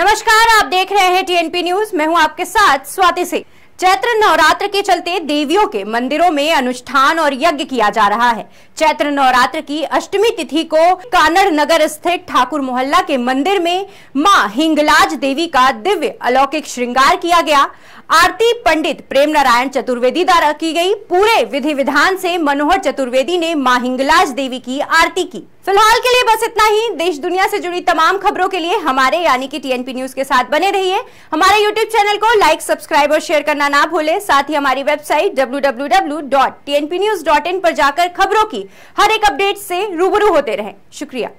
नमस्कार आप देख रहे हैं टीएनपी न्यूज मैं हूं आपके साथ स्वाति सिंह चैत्र नवरात्र के चलते देवियों के मंदिरों में अनुष्ठान और यज्ञ किया जा रहा है चैत्र नवरात्र की अष्टमी तिथि को कानड़ नगर स्थित ठाकुर मोहल्ला के मंदिर में मां हिंगलाज देवी का दिव्य अलौकिक श्रृंगार किया गया आरती पंडित प्रेम नारायण चतुर्वेदी द्वारा की गई पूरे विधि विधान से मनोहर चतुर्वेदी ने माँ हिंगलाज देवी की आरती की फिलहाल के लिए बस इतना ही देश दुनिया से जुड़ी तमाम खबरों के लिए हमारे यानी कि टीएनपी न्यूज के साथ बने रहिए हमारे यूट्यूब चैनल को लाइक सब्सक्राइब और शेयर करना ना भूले साथ ही हमारी वेबसाइट www.tnpnews.in पर जाकर खबरों की हर एक अपडेट से रूबरू होते रहें शुक्रिया